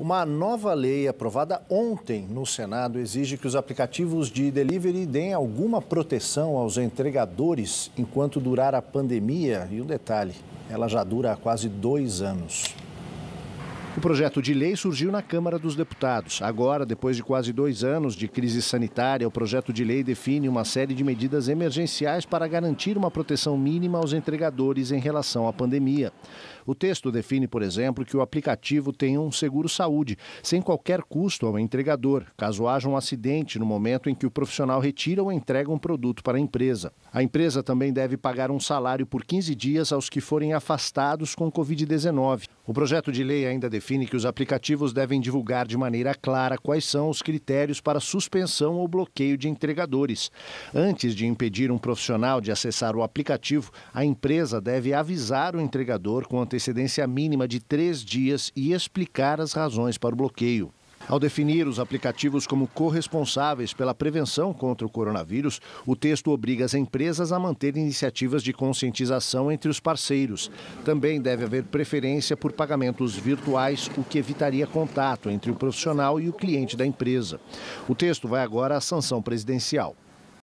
Uma nova lei aprovada ontem no Senado exige que os aplicativos de delivery deem alguma proteção aos entregadores enquanto durar a pandemia. E um detalhe, ela já dura há quase dois anos. O projeto de lei surgiu na Câmara dos Deputados. Agora, depois de quase dois anos de crise sanitária, o projeto de lei define uma série de medidas emergenciais para garantir uma proteção mínima aos entregadores em relação à pandemia. O texto define, por exemplo, que o aplicativo tenha um seguro-saúde, sem qualquer custo ao entregador, caso haja um acidente no momento em que o profissional retira ou entrega um produto para a empresa. A empresa também deve pagar um salário por 15 dias aos que forem afastados com Covid-19. O projeto de lei ainda define define que os aplicativos devem divulgar de maneira clara quais são os critérios para suspensão ou bloqueio de entregadores. Antes de impedir um profissional de acessar o aplicativo, a empresa deve avisar o entregador com antecedência mínima de três dias e explicar as razões para o bloqueio. Ao definir os aplicativos como corresponsáveis pela prevenção contra o coronavírus, o texto obriga as empresas a manter iniciativas de conscientização entre os parceiros. Também deve haver preferência por pagamentos virtuais, o que evitaria contato entre o profissional e o cliente da empresa. O texto vai agora à sanção presidencial.